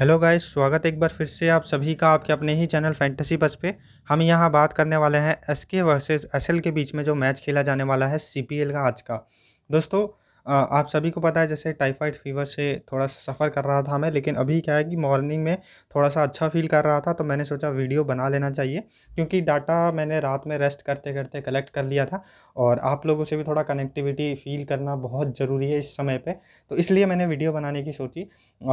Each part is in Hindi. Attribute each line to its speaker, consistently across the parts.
Speaker 1: हेलो गाइस स्वागत एक बार फिर से आप सभी का आपके अपने ही चैनल फैंटेसी बस पे हम यहाँ बात करने वाले हैं एस के वर्सेज एस के बीच में जो मैच खेला जाने वाला है सी का आज का दोस्तों आप सभी को पता है जैसे टाइफाइड फीवर से थोड़ा सा सफ़र कर रहा था मैं लेकिन अभी क्या है कि मॉर्निंग में थोड़ा सा अच्छा फील कर रहा था तो मैंने सोचा वीडियो बना लेना चाहिए क्योंकि डाटा मैंने रात में रेस्ट करते करते कलेक्ट कर लिया था और आप लोगों से भी थोड़ा कनेक्टिविटी फील करना बहुत ज़रूरी है इस समय पर तो इसलिए मैंने वीडियो बनाने की सोची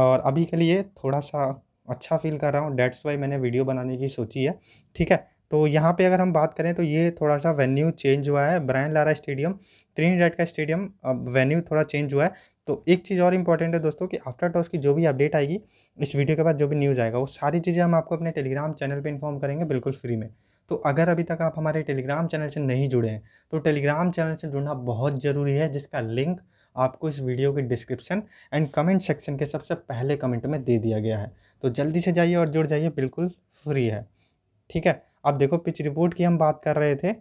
Speaker 1: और अभी के लिए थोड़ा सा अच्छा फील कर रहा हूँ डेट्स वाई मैंने वीडियो बनाने की सोची है ठीक है तो यहाँ पे अगर हम बात करें तो ये थोड़ा सा वेन्यू चेंज हुआ है ब्रायन लारा स्टेडियम ट्रिनिडेड का स्टेडियम वेन्यू थोड़ा चेंज हुआ है तो एक चीज़ और इम्पॉर्टेंट है दोस्तों कि आफ्टर टॉस की जो भी अपडेट आएगी इस वीडियो के बाद जो भी न्यूज़ आएगा वो सारी चीज़ें हम आपको अपने टेलीग्राम चैनल पे इन्फॉर्म करेंगे बिल्कुल फ्री में तो अगर अभी तक आप हमारे टेलीग्राम चैनल से नहीं जुड़े हैं तो टेलीग्राम चैनल से जुड़ना बहुत ज़रूरी है जिसका लिंक आपको इस वीडियो के डिस्क्रिप्शन एंड कमेंट सेक्शन के सबसे पहले कमेंट में दे दिया गया है तो जल्दी से जाइए और जुड़ जाइए बिल्कुल फ्री है ठीक है अब देखो पिच रिपोर्ट की हम बात कर रहे थे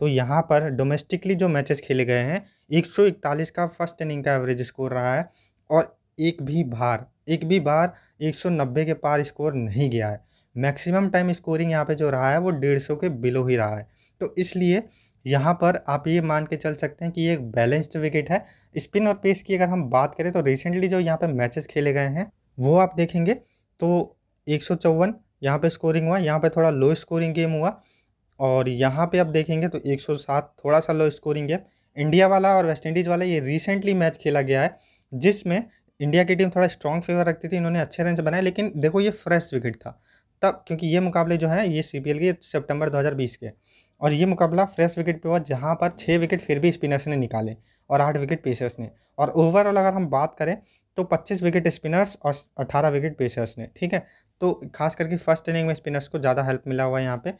Speaker 1: तो यहाँ पर डोमेस्टिकली जो मैचेस खेले गए हैं 141 का फर्स्ट इनिंग का एवरेज स्कोर रहा है और एक भी बार एक भी बार 190 के पार स्कोर नहीं गया है मैक्सिमम टाइम स्कोरिंग यहाँ पे जो रहा है वो डेढ़ सौ के बिलो ही रहा है तो इसलिए यहाँ पर आप ये मान के चल सकते हैं कि ये एक बैलेंस्ड विकेट है स्पिन और पेस की अगर हम बात करें तो रिसेंटली जो यहाँ पर मैचेस खेले गए हैं वो आप देखेंगे तो एक सौ चौवन यहाँ पर स्कोरिंग हुआ यहाँ पर थोड़ा लो स्कोरिंग गेम हुआ और यहाँ पे आप देखेंगे तो 107 थोड़ा सा लो स्कोरिंग है इंडिया वाला और वेस्ट इंडीज़ वाला ये रिसेंटली मैच खेला गया है जिसमें इंडिया की टीम थोड़ा स्ट्रॉन्ग फेवर रखती थी इन्होंने अच्छे रन बनाए लेकिन देखो ये फ्रेश विकेट था तब क्योंकि ये मुकाबले जो है ये सी के सेप्टेम्बर 2020 के और ये मुकाबला फ्रेश विकेट पर हुआ जहाँ पर छः विकेट फिर भी स्पिनर्स ने निकाले और आठ विकेट पेसर्स ने और ओवरऑल अगर हम बात करें तो 25 विकेट स्पिनर्स और 18 विकेट पेसर्स ने ठीक है तो खास करके फर्स्ट इनिंग में स्पिनर्स को ज़्यादा हेल्प मिला हुआ है यहाँ पे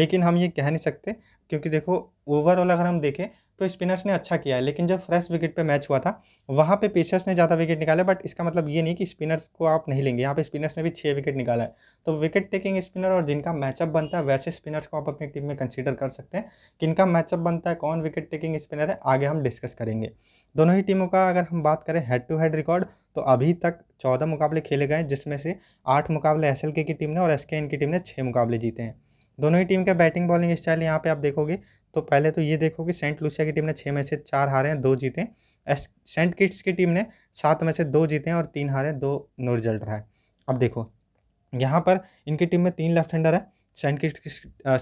Speaker 1: लेकिन हम ये कह नहीं सकते क्योंकि देखो ओवरऑल अगर हम देखें तो स्पिनर्स ने अच्छा किया है लेकिन जब फ्रेश विकेट पे मैच हुआ था वहाँ पे पेसर्स ने ज़्यादा विकेट निकाले बट इसका मतलब ये नहीं कि स्पिनर्स को आप नहीं लेंगे यहाँ पे स्पिनर्स ने भी छः विकेट निकाला है तो विकेट टेकिंग स्पिनर और जिनका मैचअप बनता है वैसे स्पिनर्स को आप अपनी टीम में कंसिडर कर सकते हैं किनका मैचअप बनता है कौन विकेट टेकिंग स्पिनर है आगे हम डिस्कस करेंगे दोनों ही टीमों का अगर हम बात करें हेड टू हेड रिकॉर्ड तो अभी तक चौदह मुकाबले खेले गए जिसमें से आठ मुकाबले एस की टीम ने और एस की टीम ने छः मुकाबले जीते हैं दोनों ही टीम के बैटिंग बॉलिंग स्टाइल यहाँ पे आप देखोगे तो पहले तो ये देखो कि सेंट लूसिया की टीम ने छः में से चार हारे हैं दो जीते सेंट किट्स की टीम ने सात में से दो जीते हैं और तीन हारे दो नो रिजल्ट रहा है अब देखो यहाँ पर इनकी टीम में तीन लेफ्ट हैंडर है सेंट किट्स की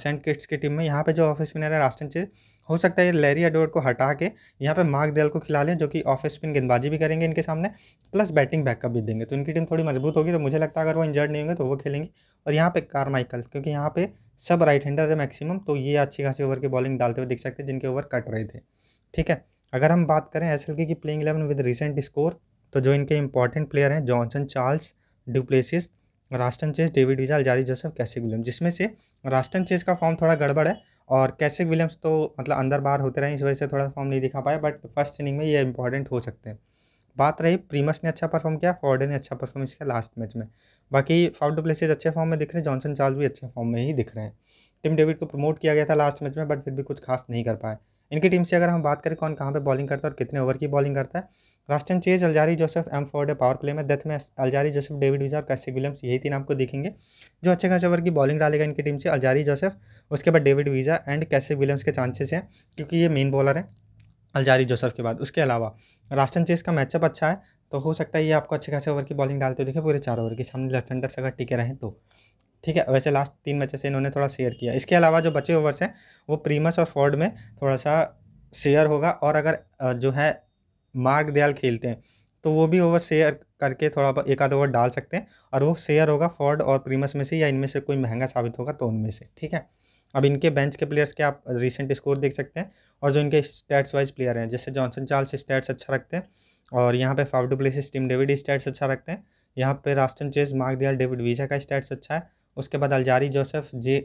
Speaker 1: सेंट किट्स की टीम में यहाँ पे जो ऑफिस स्पिनर है रास्टन चेज हो सकता है लैरी एडवर्ड को हटा के यहाँ पे मार्क देल को खिला लें जो कि ऑफ स्पिन गेंदबाजी भी करेंगे इनके सामने प्लस बैटिंग बैकअप भी देंगे तो इनकी टीम थोड़ी मजबूत होगी तो मुझे लगता है अगर वो इंजर्ड नहीं होंगे तो वो खेलेंगे और यहाँ पे कार क्योंकि यहाँ पे सब राइट हैंडर है मैक्सिमम तो ये अच्छी खासी ओवर की बॉलिंग डालते हुए दिख सकते हैं जिनके ओवर कट रहे थे ठीक है अगर हम बात करें एस की playing eleven with recent score तो जो इनके इंपॉर्टेंट प्लेयर हैं Johnson Charles du Plessis Roston Chase David Wiese Alzarri Joseph कैसिक Williams जिसमें से रास्टन चेस का फॉर्म थोड़ा गड़बड़ है और कैसिक विलियम्स तो मतलब अंदर बाहर होते रहे इस वजह से थोड़ा फॉर्म नहीं दिखा पाया बट फर्स्ट इनिंग में ये इंपॉर्टेंट हो सकते हैं बात रही प्रीमस ने अच्छा परफॉर्म किया फॉर्डे ने अच्छा परफॉर्म किया लास्ट मैच में बाकी फाउट प्लेसेज अच्छे फॉर्म में दिख रहे हैं जॉनसन चार्ल्स भी अच्छे फॉर्म में ही दिख रहे हैं टीम डेविड को प्रमोट किया गया था लास्ट मैच में बट फिर भी कुछ खास नहीं कर पाए इनकी टीम से अगर हम बात करें कौन कहाँ पर बॉलिंग करता है और कितने ओवर की बॉलिंग करता है Roston Chase Alzarri Joseph M Forde power play में डेथ में अलजारी जोसेफ डेविड विजा और कैसे विलियम्स यही तीन आपको देखेंगे जो अच्छे खास ओवर की बॉलिंग डालेगा इनकी टीम से अलजारी जोसेफ उसके बाद David Wiese and Kesrick Williams के चांसेस हैं क्योंकि ये मेन बॉलर हैं अलजारी जोसफ के बाद उसके अलावा रास्टन चेस का मैचअप अच्छा है तो हो सकता है ये आपको अच्छे खासे ओवर की बॉलिंग डालते हुए देखे पूरे चार ओवर के सामने लेफ्ट हैंडर्स अगर टिके रहें तो ठीक है वैसे लास्ट तीन मैचेस से इन्होंने थोड़ा शेयर किया इसके अलावा जो बचे ओवर्स हैं वो प्रीमस और फोर्ड में थोड़ा सा शेयर होगा और अगर जो है मार्ग दयाल खेलते हैं तो वो भी ओवर शेयर करके थोड़ा एक आध ओवर डाल सकते हैं और वो शेयर होगा फोर्ड और प्रीमस में से या इनमें से कोई महंगा साबित होगा तो उनमें से ठीक है अब इनके बेंच के प्लेयर्स के आप रिसेंट स्कोर देख सकते हैं और जो इनके स्टैट्स वाइज प्लेयर हैं जैसे जॉनसन चार्ल्स स्टैट्स अच्छा रखते हैं और यहाँ पे Faf Plessis Tim David stats अच्छा रखते हैं यहाँ पे Roston Chase Mark Deyal David Wiese का स्टैट्स अच्छा है उसके बाद Alzarri Joseph J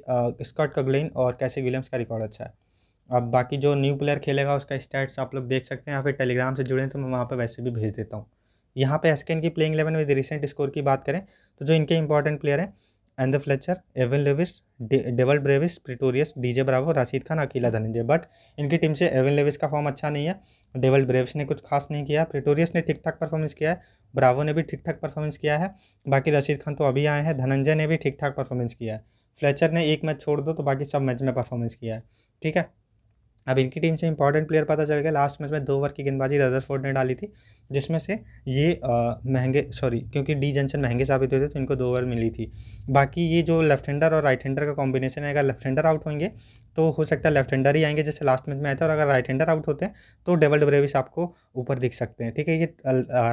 Speaker 1: Scott Kuggeleijn और कैसे विलियम्स का रिकॉर्ड अच्छा है अब बाकी जो न्यू प्लेयर खेलेगा उसका स्टैट्स आप लोग देख सकते हैं या फिर टेलीग्राम से जुड़े हैं तो मैं वहाँ पर वैसे भी भेज देता हूँ यहाँ पे एसकेन की प्लेइंग इलेवन में रिसेंट स्कोर की बात करें तो जो इनके इंपॉर्टेंट प्लेयर हैं Andre Fletcher Evin Lewis De Dewald Brevis Pretorius DJ Bravo Rashid Khan Akila Dhananjaya but इनकी टीम से एवन लेविस का फॉर्म अच्छा नहीं है डेवल ब्रेविस ने कुछ खास नहीं किया प्रिटोरियस ने ठीक ठाक परफॉर्मेंस किया है ब्रावो ने भी ठीक ठाक परफॉर्मेंस किया है बाकी रशीद खान तो अभी आए हैं धनंजय ने भी ठीक ठाक परफॉर्मेंस किया है फ्लेचर ने एक मैच छोड़ दो तो बाकी सब मैच में परफॉर्मेंस किया है ठीक है अब इनकी टीम से इंपॉर्टेंट प्लेयर पता चल गया लास्ट मैच में दो ओवर की गेंदबाजी रदरफोर्ड ने डाली थी जिसमें से ये आ, महंगे सॉरी क्योंकि डी जंक्शन महंगे साबित हुए थे तो इनको दो ओवर मिली थी बाकी ये जो लेफ्ट हैंडर और राइट हैंडर का कॉम्बिनेशन है अगर लेफ्ट हैंडर आउट होंगे तो हो सकता है लेफ्ट हैंडर ही आएंगे जैसे लास्ट मैच में आए थे और अगर राइट हैंडर आउट होते हैं तो डेवल ब्रेविस आपको ऊपर दिख सकते हैं ठीक है ये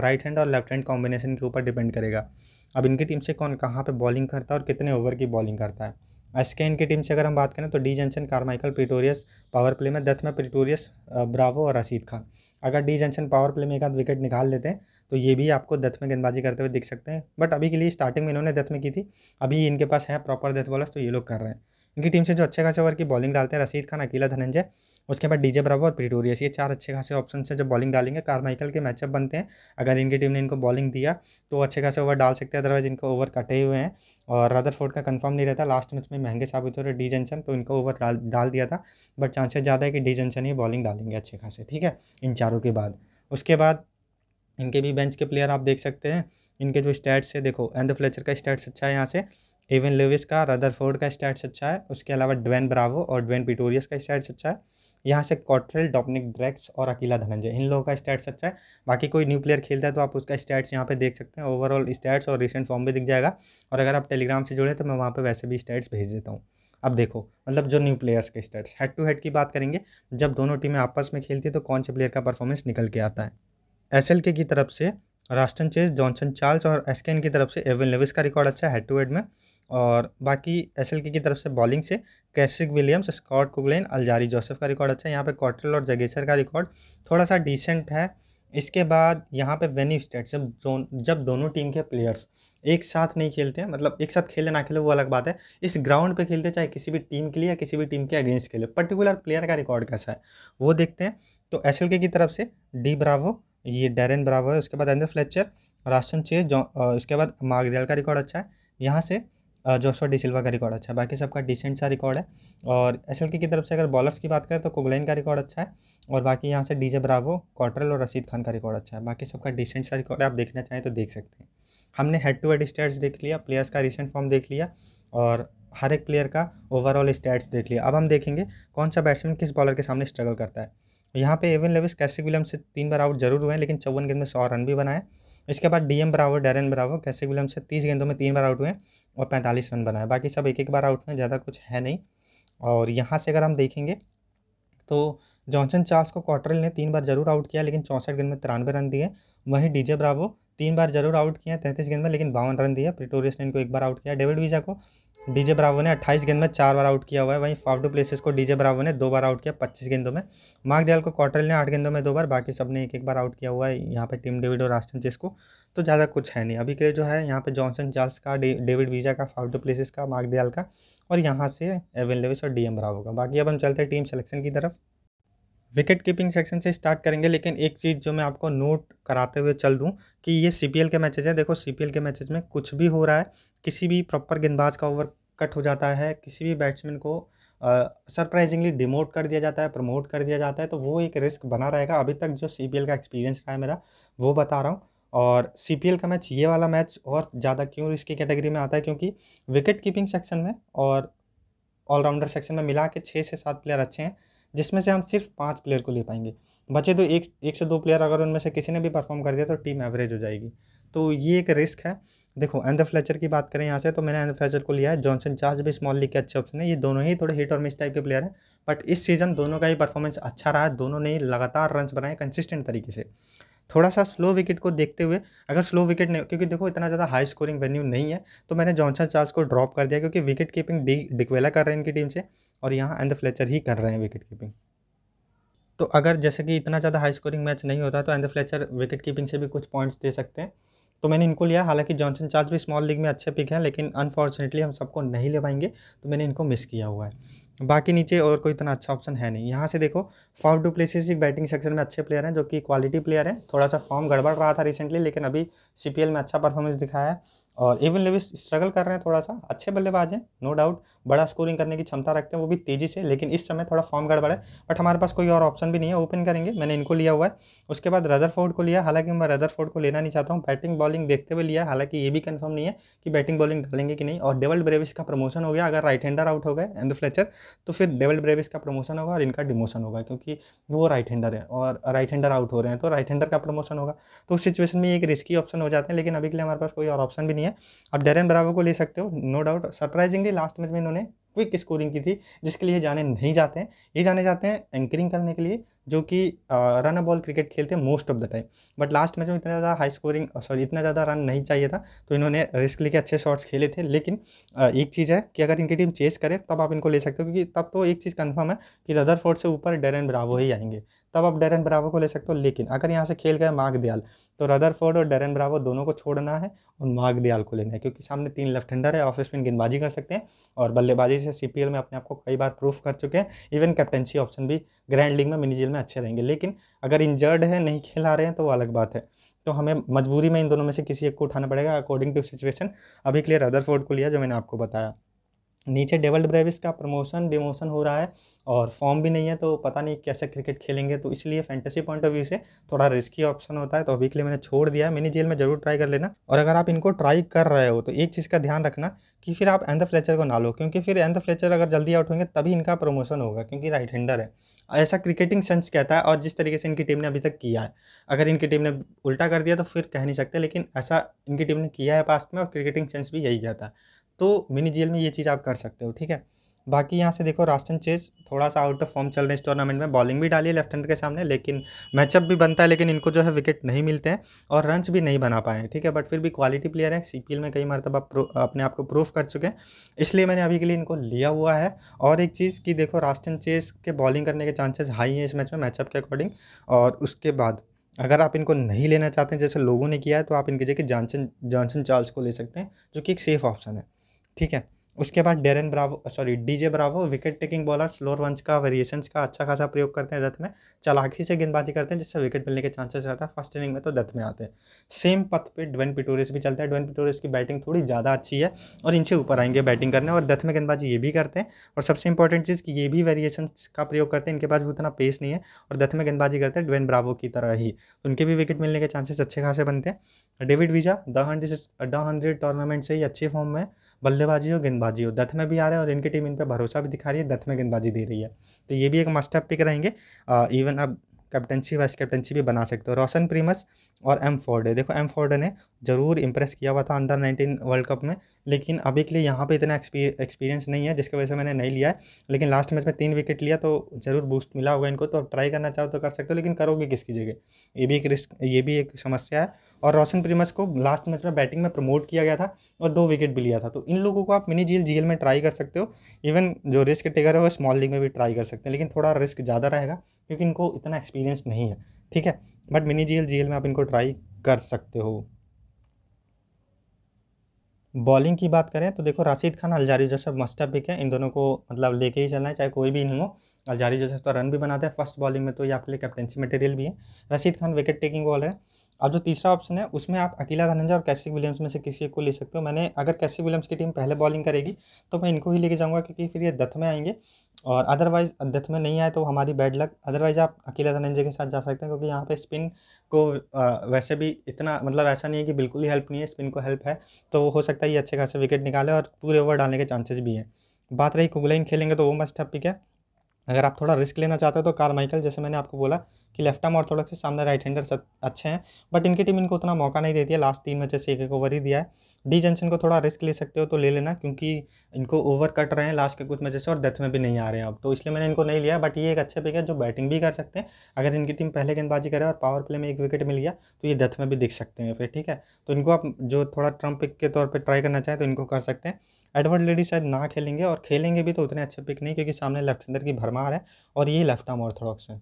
Speaker 1: राइट हैंड और लेफ्ट हैंड कॉम्बिनेशन के ऊपर डिपेंड करेगा अब इनकी टीम से कौन कहाँ पर बॉलिंग करता है और कितने ओवर की बॉलिंग करता है स्कैन की टीम से अगर हम बात करें तो D Johnson Carmichael Pretorius power play में दत्त में प्रिटोरियस ब्रावो और रशीद खान अगर डी जंक्शन पावर प्ले में एक आध विकेट निकाल लेते हैं तो ये भी आपको दत्त में गेंदबाजी करते हुए दिख सकते हैं बट अभी के लिए स्टार्टिंग में इन्होंने दथ में की थी अभी इनके पास है प्रॉपर दत्त बॉलर्स तो ये लोग कर रहे हैं इनकी टीम से जो अच्छे खासे ओवर की बॉलिंग डालते हैं रशीद खान अकेला धनंजय उसके बाद डीजे ब्रावो और प्रिटोरियस ये चार अच्छे खासे ऑप्शन है जो बॉलिंग डालेंगे कारमाइकल के मैचअप बनते हैं अगर इनकी टीम ने इनको बॉलिंग दिया तो अच्छे खासे ओवर डाल सकते हैं अदरवाइज इनको ओवर कटे हुए हैं और रदरफोर्ड का कंफर्म नहीं रहता लास्ट मैच में महंगे साबित हो रहे डी जंक्शन तो इनको ओवर डाल डाल दिया था बट चांसेस ज़्यादा है कि डी जंक्शन ही बॉलिंग डालेंगे अच्छे खासे ठीक है इन चारों के बाद उसके बाद इनके भी बेंच के प्लेयर आप देख सकते हैं इनके जो स्टैट्स है देखो एंड फ्लेचर का स्टैट्स अच्छा है यहाँ से एवन लेविस का रदरफोर्ड का स्टैट्स अच्छा है उसके अलावा ड्वेन ब्रावो और ड्वेन पिटोरियस का स्टैट्स अच्छा है यहाँ से कॉट्रेल डॉमिनिक ड्रैक्स और अकेला धनंजय इन लोगों का स्टैट्स अच्छा है बाकी कोई न्यू प्लेयर खेलता है तो आप उसका स्टैट्स यहाँ पे देख सकते हैं ओवरऑल स्टैट्स और रिसेंट फॉर्म भी दिख जाएगा और अगर आप टेलीग्राम से जुड़े तो मैं वहाँ पर वैसे भी स्टैट्स भेज देता हूँ अब देखो मतलब जो न्यू प्लेयर्स के स्टैट्स हेड टू हेड की बात करेंगे जब दोनों टीमें आपस में खेलती है तो कौन से प्लेयर का परफॉर्मेंस निकल के आता है एस की तरफ से रास्टन चेस जॉनसन चार्ल्स और एसकेन की तरफ से एवन लेविस का रिकॉर्ड अच्छा है हेड टू हेड में और बाकी एस की तरफ से बॉलिंग से Kesrick Williams Scott Kuggeleijn Alzarri Joseph का रिकॉर्ड अच्छा है यहाँ पे कॉटल और जगेसर का रिकॉर्ड थोड़ा सा डिसेंट है इसके बाद यहाँ पे वेन्यू स्टेट जब जोन जब दोनों टीम के प्लेयर्स एक साथ नहीं खेलते हैं मतलब एक साथ खेले ना खेले वो अलग बात है इस ग्राउंड पे खेलते चाहे किसी भी टीम के लिए या किसी भी टीम के अगेंस्ट खेले पर्टिकुलर प्लेयर का रिकॉर्ड कैसा है वो देखते हैं तो एस की तरफ से डी ब्रावो ये डेरन ब्रावो है उसके बाद एंडर फ्लेचर राशन चे जो उसके बाद मार्गरियल का रिकॉर्ड अच्छा है यहाँ से जोसवा डिसिल्वा का रिकॉर्ड अच्छा है बाकी सबका डिसेंट सा रिकॉर्ड है और एस की तरफ से अगर बॉलर्स की बात करें तो कोगलैन का रिकॉर्ड अच्छा है और बाकी यहाँ से डीजे ब्रावो कॉटरल और रशीद खान का रिकॉर्ड अच्छा है बाकी सबका डिसेंट सा रिकॉर्ड आप देखना चाहें तो देख सकते हैं हमने हेड टू हेड स्टेट्स देख लिया प्लेयर्स का रिसेंट फॉर्म देख लिया और हर एक प्लेयर का ओवरऑल स्टैट्स देख लिया अब हम देखेंगे कौन सा बैट्समैन किस बॉलर के सामने स्ट्रगल करता है यहाँ पे एवन लेविस कैसे विलियम से तीन बार आउट जरूर हुए हैं लेकिन चौवन गेंद में सौ रन भी बनाए इसके बाद D M Bravo Darren Bravo Kesrick William से तीस गेंदों में तीन बार आउट हुए और पैंतालीस रन बनाए बाकी सब एक एक बार आउट हुए ज़्यादा कुछ है नहीं और यहाँ से अगर हम देखेंगे तो जॉनसन चार्ल्स को क्वार्टरल ने तीन बार जरूर आउट किया लेकिन चौंसठ गेंद में तिरानवे रन दिए वहीं डीजे ब्रावो तीन बार जरूर आउट किया तैंतीस गेंद में लेकिन बावन रन दिया प्रिटोरियस ने इनको एक बार आउट किया डेविड वीजा को डीजे ब्रावो ने 28 गेंद में चार बार आउट किया हुआ है वहीं फाफ्टू प्लेसेस को डीजे ब्रावो ने दो बार आउट किया 25 गेंदों में मार्क डयाल को क्वार्टर ने आठ गेंदों में दो बार बाकी सब ने एक एक बार आउट किया हुआ है यहाँ पे टीम डेविड और रास्टन चेस को तो ज़्यादा कुछ है नहीं अभी के लिए जो है यहाँ पे जॉनसन चार्ल्स का डेविड वीजा का फाफ्टू प्लेसेस का मार्क डयाल का और यहाँ से एवन लेविस और डी ब्रावो का बाकी अब हम चलते हैं टीम सेलेक्शन की तरफ विकेट कीपिंग सेक्शन से स्टार्ट करेंगे लेकिन एक चीज़ जो मैं आपको नोट कराते हुए चल दूँ कि ये सी के मैचेज हैं देखो सी के मैचेज में कुछ भी हो रहा है किसी भी प्रॉपर गेंदबाज का ओवर कट हो जाता है किसी भी बैट्समैन को सरप्राइजिंगली डिमोट कर दिया जाता है प्रमोट कर दिया जाता है तो वो एक रिस्क बना रहेगा अभी तक जो सी का एक्सपीरियंस रहा है मेरा वो बता रहा हूँ और सी का मैच ये वाला मैच और ज़्यादा क्यों इसकी कैटेगरी में आता है क्योंकि विकेट कीपिंग सेक्शन में और ऑलराउंडर सेक्शन में मिला के छः से सात प्लेयर अच्छे हैं जिसमें से हम सिर्फ पाँच प्लेयर को ले पाएंगे बचे तो एक एक से दो प्लेयर अगर उनमें से किसी ने भी परफॉर्म कर दिया तो टीम एवरेज हो जाएगी तो ये एक रिस्क है देखो एंड फ्लेचर की बात करें यहाँ से तो मैंने एंड फ्लेचर को लिया है जॉनसन चार्ज भी स्मॉल लीग के अच्छे ऑप्शन है ये दोनों ही थोड़े हिट और मिस टाइप के प्लेयर हैं बट इस सीज़न दोनों का ही परफॉर्मेंस अच्छा रहा है दोनों ने लगातार रन बनाए कंसिस्टेंट तरीके से थोड़ा सा स्लो विकेट को देखते हुए अगर स्लो विकेट नहीं क्योंकि देखो इतना ज़्यादा हाई स्कोरिंग वेन्यू नहीं है तो मैंने जॉनसन चार्ज को ड्रॉप कर दिया क्योंकि विकेट कीपिंग डी डिकवेला कर रहे हैं इनकी टीम से और यहाँ एंड फ्लेचर ही कर रहे हैं विकेट कीपिंग तो अगर जैसे कि इतना ज़्यादा हाई स्कोरिंग मैच नहीं होता तो एंड फ्लेचर विकेट कीपिंग से भी कुछ पॉइंट्स दे सकते हैं तो मैंने इनको लिया हालांकि जॉनसन चार्ज भी स्मॉल लीग में अच्छे पिक हैं लेकिन अनफॉर्चुनेटली हम सबको नहीं ले पाएंगे तो मैंने इनको मिस किया हुआ है बाकी नीचे और कोई इतना अच्छा ऑप्शन है नहीं यहाँ से देखो Faf du Plessis batting section में अच्छे प्लेयर हैं जो कि क्वालिटी प्लेयर हैं थोड़ा सा फॉर्म गड़बड़ रहा था रिसेंटली लेकिन अभी सी में अच्छा परफॉर्मेंस दिखाया है और इवन लेविस स्ट्रगल कर रहे हैं थोड़ा सा अच्छे बल्लेबाज हैं नो डाउट बड़ा स्कोरिंग करने की क्षमता रखते हैं वो भी तेज़ी से लेकिन इस समय थोड़ा फॉर्म गड़बड़ है बट हमारे पास कोई और ऑप्शन भी नहीं है ओपन करेंगे मैंने इनको लिया हुआ है उसके बाद रदर को लिया हालांकि मैं रदर को लेना नहीं चाहता हूँ बैटिंग बॉलिंग देखते हुए लिया हालांकि ये भी कन्फर्म नहीं है कि बैटिंग बॉलिंग डालेंगे कि नहीं और डेवल ब्रेविस का प्रमोशन हो गया अगर राइट हैंडर आउट हो गए एंड फ्लेचर तो फिर डेवल ब्रेविस का प्रमोशन होगा और इनका डिमोशन होगा क्योंकि वो राइट हैंडर है और राइट हैंडर आउट हो रहे हैं तो राइट हैंडर का प्रमोशन होगा तो उस सिचुएशन में एक रिस्की ऑप्शन हो जाते हैं लेकिन अभी के लिए हमारे पास कोई और ऑप्शन भी नहीं है आप डेरन ब्रावो को ले सकते हो no doubt surprisingly last match में इन्होंने ने क्विक स्कोरिंग की थी जिसके लिए जाने नहीं जाते हैं ये जाने जाते हैं एंकरिंग करने के लिए जो कि रन बॉल क्रिकेट खेलते हैं most of the time but last match में इतना ज़्यादा हाई स्कोरिंग सॉरी इतना ज़्यादा रन नहीं चाहिए था तो इन्होंने रिस्क लेके अच्छे शॉट्स खेले थे लेकिन आ, एक चीज़ है कि अगर इनकी टीम चेस करे तब आप इनको ले सकते हो क्योंकि तब तो एक चीज़ कन्फर्म है कि रदरफोर्ड से ऊपर डेरन ब्रावो ही आएंगे तब आप डेरन ब्रावो को ले सकते हो लेकिन अगर यहाँ से खेल गए मार्ग दयाल तो रदरफोर्ड और डेरन ब्रावो दोनों को छोड़ना है और मार्ग दयाल को लेना है क्योंकि सामने तीन लेफ्ट हैंडर है ऑफ स्पिन गेंदबाजी कर सकते हैं और बल्लेबाजी से सी में अपने आपको कई बार प्रूफ कर चुके हैं इवन कैप्टनसी ऑप्शन भी ग्रैंड लीग में मिनीजील में अच्छे रहेंगे लेकिन अगर इंजर्ड है नहीं खेला रहे हैं तो वो अलग बात है तो हमें मजबूरी में इन दोनों में से किसी एक को उठाना पड़ेगा अकॉर्डिंग टू सिचुएशन अभी के लिए रदरफोर्ड को लिया जो मैंने आपको बताया नीचे डेवल्ड ब्रेविस का प्रमोशन डिमोशन हो रहा है और फॉर्म भी नहीं है तो पता नहीं कैसे क्रिकेट खेलेंगे तो इसलिए फैंटेसी पॉइंट ऑफ व्यू से थोड़ा रिस्की ऑप्शन होता है तो अभी के लिए मैंने छोड़ दिया मिनी जेल में जरूर ट्राई कर लेना और अगर आप इनको ट्राई कर रहे हो तो एक चीज़ का ध्यान रखना कि फिर आप एंध फ्लेचर को ना लो क्योंकि फिर एंध फ्लेचर अगर जल्दी आउट होंगे तभी इनका प्रमोशन होगा क्योंकि राइट हैंडर है ऐसा क्रिकेटिंग सेंस कहता है और जिस तरीके से इनकी टीम ने अभी तक किया है अगर इनकी टीम ने उल्टा कर दिया तो फिर कह नहीं सकते लेकिन ऐसा इनकी टीम ने किया है पास्ट में और क्रिकेटिंग सेंस भी यही कहता है तो मिनी जी में ये चीज़ आप कर सकते हो ठीक है बाकी यहाँ से देखो रास्टन चेज थोड़ा सा आउट ऑफ फॉर्म चल रहे हैं इस टूर्नामेंट में बॉलिंग भी डाली है लेफ्ट हैंड के सामने लेकिन मैचअप भी बनता है लेकिन इनको जो है विकेट नहीं मिलते हैं और रन्स भी नहीं बना पाए हैं ठीक है बट फिर भी क्वालिटी प्लेयर है सी में कई मरतबा अपने आप को प्रूफ कर चुके हैं इसलिए मैंने अभी के लिए इनको लिया हुआ है और एक चीज़ कि देखो रास्टन चेज के बॉलिंग करने के चांसेस हाई हैं इस मैच में मैचअप के अकॉर्डिंग और उसके बाद अगर आप इनको नहीं लेना चाहते जैसे लोगों ने किया है तो आप इनकी जगह जॉनसन जॉनसन चार्ल्स को ले सकते हैं जो कि एक सेफ़ ऑप्शन है ठीक है उसके बाद Darren Bravo sorry DJ Bravo wicket taking bowler slower ones का वेरिएशंस का अच्छा खासा प्रयोग करते हैं दत्त में चलाखी से गेंदबाजी करते हैं जिससे विकेट मिलने के चांसेस रहता है फर्स्ट इनिंग में तो दत्त में आते हैं सेम पथ पे ड्वेन पिटोरियस भी चलते हैं ड्वेन पिटोरियस की बैटिंग थोड़ी ज़्यादा अच्छी है और इनसे ऊपर आएंगे बैटिंग करने और दत्त में गेंदबाजी ये भी करते हैं और सबसे इंपॉर्टेंट चीज़ कि ये भी वेरिएशन का प्रयोग करते हैं इनके पास उतना पेस नहीं है और दत्त में गेंदबाजी करते हैं ड्वेन ब्रावो की तरह ही उनके भी विकेट मिलने के चांसेस अच्छे खासे बनते हैं David Wiese the hundred the hundred tournament से ही अच्छे फॉर्म में बल्लेबाजी हो गेंदबाजी हो दत्त में भी आ रहे हैं और इनकी टीम इन पर भरोसा भी दिखा रही है दथ में गेंदबाजी दे रही है तो ये भी एक मस्ट पिक रहेंगे इवन अब कैप्टनशी वाइस कैप्टनशी भी बना सकते हो रोशन प्रीमस और एम फोर्डे देखो एम फोर्डे ने ज़रूर इंप्रेस किया हुआ था अंडर नाइनटीन वर्ल्ड कप में लेकिन अभी के लिए यहाँ पे इतना एक्सपीरियंस नहीं है जिसकी वजह से मैंने नहीं लिया है लेकिन लास्ट मैच में तीन विकेट लिया तो ज़रूर बूस्ट मिला होगा इनको तो ट्राई करना चाहो तो कर सकते हो लेकिन करोगे किसकी जगह ये भी एक रिस्क ये भी एक समस्या है और रोशन प्रीमस को लास्ट मैच में बैटिंग में प्रमोट किया गया था और दो विकेट भी लिया था तो इन लोगों को आप मिनी जीएल जील में ट्राई कर सकते हो इवन जो रिस्क टेकर है वो स्मॉल लीग में भी ट्राई कर सकते हैं लेकिन थोड़ा रिस्क ज़्यादा रहेगा क्योंकि इनको इतना एक्सपीरियंस नहीं है ठीक है बट मिनी जी जेल में आप इनको ट्राई कर सकते हो बॉलिंग की बात करें तो देखो Rashid Khan Alzarri Joseph must have pick है इन दोनों को मतलब लेके ही चलना है चाहे कोई भी नहीं हो अलजारी जोसेफ तो रन भी बनाते हैं फर्स्ट बॉलिंग में तो ये आपके लिए कैप्टनसी मटेरियल भी है Rashid Khan wicket taking bowler है और जो तीसरा ऑप्शन है उसमें आप अकेला धनंजय और कैसी विलियम्स में से किसी को ले सकते हो मैंने अगर कैसी विलियम्स की टीम पहले बॉलिंग करेगी तो मैं इनको ही लेके जाऊंगा क्योंकि फिर ये दथ में आएंगे और अदरवाइज दथ में नहीं आए तो हमारी बैड लक अदरवाइज आप अकेला धनंजय के साथ जा सकते हैं क्योंकि यहाँ पर स्पिन को वैसे भी इतना मतलब ऐसा नहीं है कि बिल्कुल ही हेल्प नहीं है स्पिन को हेल्प है तो हो सकता है ये अच्छे खासे विकेट निकाले और पूरे ओवर डालने के चांसेस भी हैं बात रही कुगलाइन खेलेंगे तो वो मस्ट है पिक है अगर आप थोड़ा रिस्क लेना चाहते हो तो कारमाइकल जैसे मैंने आपको बोला कि लेफ्ट आर्म और थोड़ा से सामने राइट हैंडर अच्छे हैं बट इनकी टीम इनको उतना मौका नहीं देती है लास्ट तीन मैचेस से एक एक ओवर ही दिया है डी जंक्शन को थोड़ा रिस्क ले सकते हो तो ले लेना क्योंकि इनको ओवर कट रहे हैं लास्ट के कुछ मैचेस और डेथ में भी नहीं आ रहे हैं अब तो इसलिए मैंने इनको नहीं लिया बट ये एक अच्छे पिक है जो बैटिंग भी कर सकते हैं अगर इनकी टीम पहले गेंदबाजी करे और पावर प्ले में एक विकेट मिल गया तो ये डेथ में भी दिख सकते हैं फिर ठीक है तो इनको आप जो थोड़ा ट्रम्प पिक के तौर पर ट्राई करना चाहें तो इनको कर सकते हैं एडवर्ड लेडी शायद ना खेलेंगे और खेलेंगे भी तो उतने अच्छे पिक नहीं क्योंकि सामने लेफ्ट हैंडर की भरमार है और ये लेफ्ट आर्म ऑर्थोडॉक्स है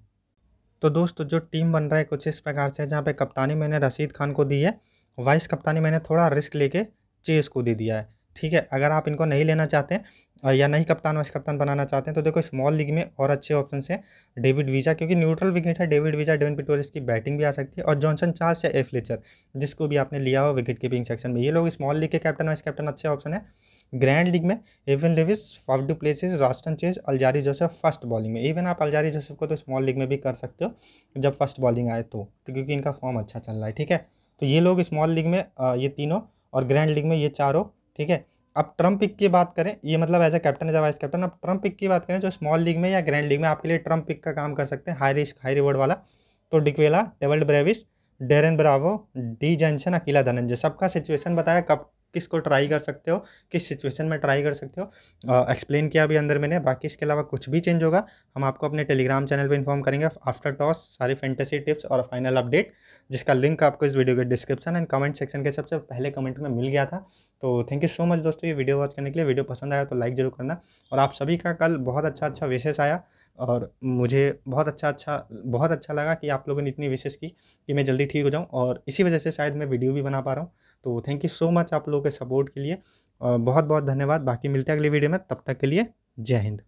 Speaker 1: तो दोस्तों जो टीम बन रहा है कुछ इस प्रकार से जहाँ पे कप्तानी मैंने रशीद खान को दी है वाइस कप्तानी मैंने थोड़ा रिस्क लेके चेस को दे दिया है ठीक है अगर आप इनको नहीं लेना चाहते हैं या नहीं कप्तान वाइस कप्तान बनाना चाहते हैं तो देखो स्मॉल लीग में और अच्छे ऑप्शन है डेविड वीजा क्योंकि न्यूट्रल विकेट है डेविड वीजा डेविन पिटोरिस की बैटिंग भी आ सकती है और जॉनसन चार्ल्स या एफ लेचर जिसको भी आपने लिया हो विकेट कीपिंग सेक्शन में ये लोग स्मॉल लीग के कैप्टन वाइस कैप्टन अच्छे ऑप्शन है ग्रैंड लीग में Evin Lewis two places Roston Chase Alzarri Joseph first bowling में इवन आप अलजारी जोसेफ को तो स्मॉल लीग में भी कर सकते हो जब फर्स्ट बॉलिंग आए तो, तो क्योंकि इनका फॉर्म अच्छा चल रहा है ठीक है तो ये लोग स्मॉल लीग में ये तीनों और ग्रैंड लीग में ये चारों ठीक है अब ट्रम्प पिक की बात करें ये मतलब as a captain as a vice captain अब ट्रम्प पिक की बात करें जो स्मॉल लीग में या ग्रैंड लीग में आपके लिए ट्रम्प पिक का काम कर सकते हैं हाई रिस्क हाई रिवॉर्ड वाला तो Dickwella Dewald Brevis Darren Bravo D Jansen Akila Dananjaya सबका सिचुएशन बताया कब किसको ट्राई कर सकते हो किस सिचुएशन में ट्राई कर सकते हो एक्सप्लेन किया अभी अंदर मैंने बाकी इसके अलावा कुछ भी चेंज होगा हम आपको अपने टेलीग्राम चैनल पर इन्फॉर्म करेंगे आफ्टर टॉस सारी फेंटेसी टिप्स और फाइनल अपडेट जिसका लिंक आपको इस वीडियो के डिस्क्रिप्शन एंड कमेंट सेक्शन के सबसे पहले कमेंट में मिल गया था तो थैंक यू सो मच दोस्तों ये वीडियो वॉच करने के लिए वीडियो पसंद आया तो लाइक जरूर करना और आप सभी का कल बहुत अच्छा अच्छा विशेष आया और मुझे बहुत अच्छा अच्छा बहुत अच्छा लगा कि आप लोगों ने इतनी विशेष की कि मैं जल्दी ठीक हो जाऊँ और इसी वजह से शायद मैं वीडियो भी बना पा रहा हूँ तो थैंक यू सो मच आप लोगों के सपोर्ट के लिए बहुत बहुत धन्यवाद बाकी मिलते हैं अगले वीडियो में तब तक के लिए जय हिंद